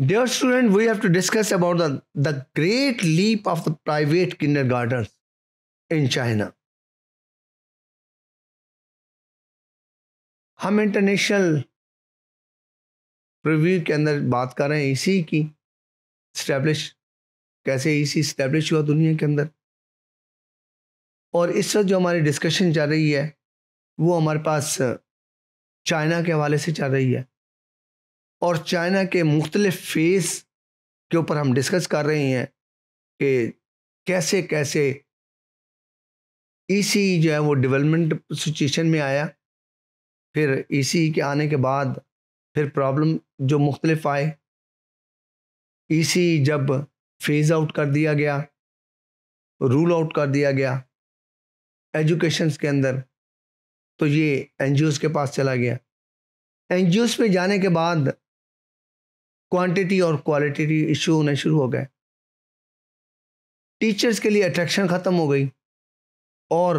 Dear student, we have to discuss about the, the great leap of the private kindergartens in China. हम international review के अंदर बात कर रहे हैं इसी की स्टैब्लिश कैसे इसी स्टैब्लिश हुआ दुनिया के अंदर और इस वक्त जो हमारी डिस्कशन चल रही है वो हमारे पास चाइना के हवाले से चल रही है और चाइना के मुख्तलिफ फेस के ऊपर हम डिस्कस कर रहे हैं कि कैसे कैसे इसी e e जो है वो डेवलपमेंट सिचुएशन में आया फिर इसी e के आने के बाद फिर प्रॉब्लम जो मुख्तलिफ आए इसी जब फेज़ आउट कर दिया गया रूल आउट कर दिया गया एजुकेशन के अंदर तो ये एन के पास चला गया एन में जाने के बाद क्वांटिटी और क्वालिटी इश्यू होने शुरू हो गए टीचर्स के लिए अट्रैक्शन ख़त्म हो गई और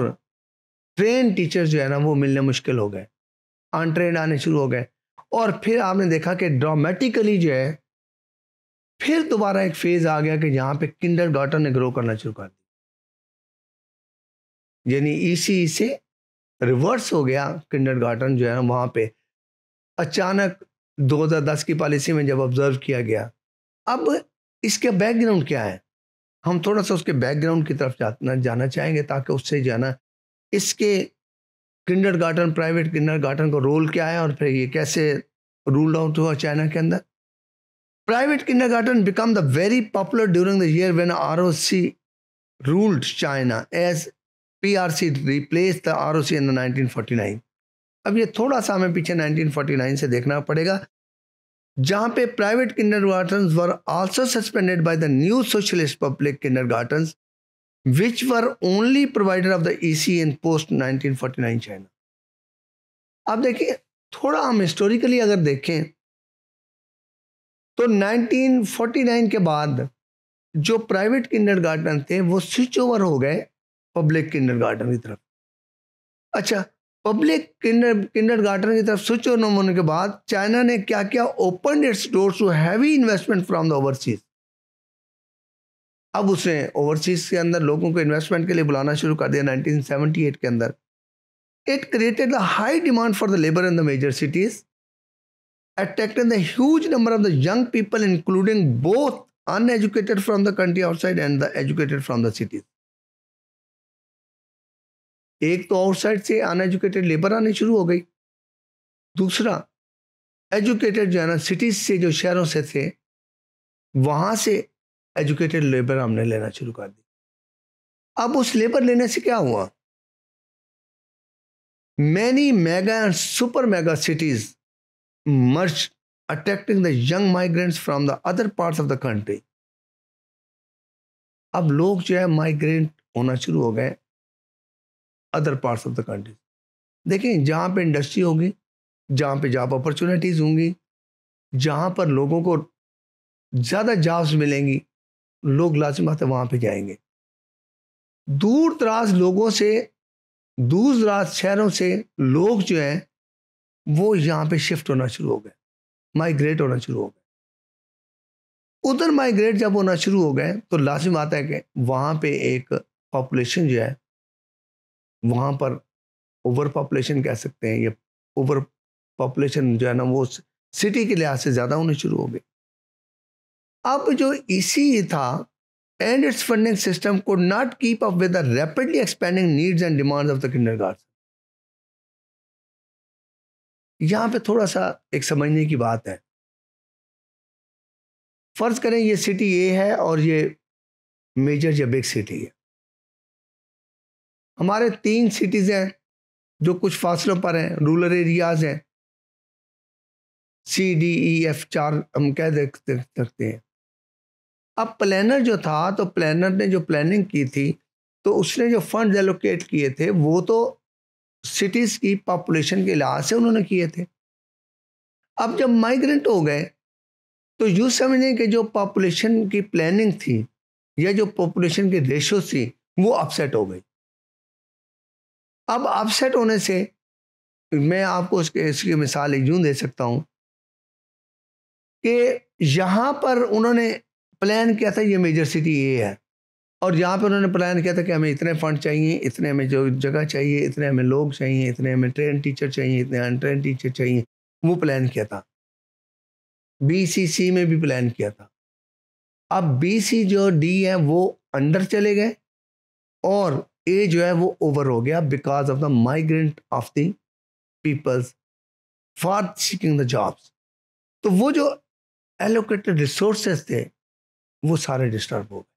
ट्रेन टीचर्स जो है ना वो मिलने मुश्किल हो गए अनट्रेन आने शुरू हो गए और फिर आपने देखा कि ड्रामेटिकली जो है फिर दोबारा एक फेज आ गया कि जहाँ पे किंडर गार्टन ने ग्रो करना शुरू कर दिया यानी इसी से रिवर्स हो गया किंडर गार्टन जो है वहाँ पे अचानक 2010 की पॉलिसी में जब ऑब्जर्व किया गया अब इसका बैकग्राउंड क्या है हम थोड़ा सा उसके बैकग्राउंड की तरफ जाना जाना चाहेंगे ताकि उससे जाना इसके kindergarten private kindergarten का रोल क्या है और फिर ये कैसे रूल्ड आउट हुआ चाइना के अंदर private garden become the very popular during year when R O C ruled China as P R C replace the R O C in the nineteen forty nine अब ये थोड़ा सा हमें पीछे 1949 से देखना पड़ेगा जहां पे private kindergarten were also suspended by the new socialist public kindergartens which were only provider of the E C in post 1949 China अब देखिए थोड़ा हम हिस्टोरिकली अगर देखें तो 1949 के बाद जो प्राइवेट किंडर गार्डन थे वो स्विच ओवर हो गए पब्लिक किंडर गार्डन की तरफ अच्छा पब्लिक किंडर किंडर गार्डन की तरफ स्विच ऑन होने के बाद चाइना ने क्या किया open its doors to heavy investment from the overseas अब उसने ओवरसीज के अंदर लोगों को इन्वेस्टमेंट के लिए बुलाना शुरू कर दिया 1978 के अंदर it created the high demand for the labour in the major cities attracting the huge number of the young people including both uneducated from the country outside and the educated from the cities एक तो outside से uneducated labour आने शुरू हो गई दूसरा educated जो है ना सिटीज से जो शहरों से थे वहाँ से एजुकेटेड लेबर हमने लेना शुरू कर दी अब उस लेबर लेने से क्या हुआ many mega and super mega cities much attracting the young migrants from the other parts of the country अब लोग जो है माइग्रेंट होना शुरू हो गए other parts of the country देखें जहाँ पे इंडस्ट्री होगी जहाँ पे जॉब अपॉर्चुनिटीज़ होंगी जहाँ पर लोगों को ज़्यादा जॉब्स मिलेंगी लोग आते वहाँ पे जाएंगे दूर दराज लोगों से दूर दराज शहरों से लोग जो हैं वो यहाँ पे शिफ्ट होना शुरू हो गए माइग्रेट होना शुरू हो गए उधर माइग्रेट जब होना शुरू हो गए तो लाजिम आता है कि वहाँ पे एक पॉपुलेशन जो है वहाँ पर ओवर पॉपुलेशन कह सकते हैं ये ओवर पॉपुलेशन जो है ना वो सिटी के लिहाज से ज़्यादा होने शुरू हो गए अब जो इसी था एंड इट्स फंडिंग सिस्टम को not keep up with rapidly expanding needs and demands of the kindergarten यहाँ पे थोड़ा सा एक समझने की बात है फर्ज करें ये सिटी ए है और ये मेजर या बिग सिटी है हमारे तीन सिटीज़ हैं जो कुछ फासलों पर हैं रूरल एरियाज़ हैं सी डी ई एफ चार हम कह देख सकते हैं अब प्लानर जो था तो प्लानर ने जो प्लानिंग की थी तो उसने जो फंड एलोकेट किए थे वो तो सिटीज़ की पॉपुलेशन के लिहाज से उन्होंने किए थे अब जब माइग्रेंट हो गए तो यूँ समझें कि जो पॉपुलेशन की प्लानिंग थी या जो पॉपुलेशन की रेशो थी वो अपसेट हो गई अब अपसेट होने से मैं आपको उसके इसकी मिसाल एक दे सकता हूँ कि यहाँ पर उन्होंने प्लान किया था ये मेजर सिटी ये है और यहाँ पर उन्होंने प्लान किया था कि हमें इतने फंड चाहिए इतने हमें जो जगह चाहिए इतने हमें लोग चाहिए इतने हमें ट्रेन टीचर चाहिए इतने अनट्रेन टीचर चाहिए वो प्लान किया था बीसीसी में भी प्लान किया था अब बीसी जो डी है वो अंडर चले गए और ए जो है वो ओवर हो गया because of the migrant of the peoples for seeking the jobs तो वो जो एलोकेटेड रिसोर्सेज थे वो सारे डिस्टर्ब हो गए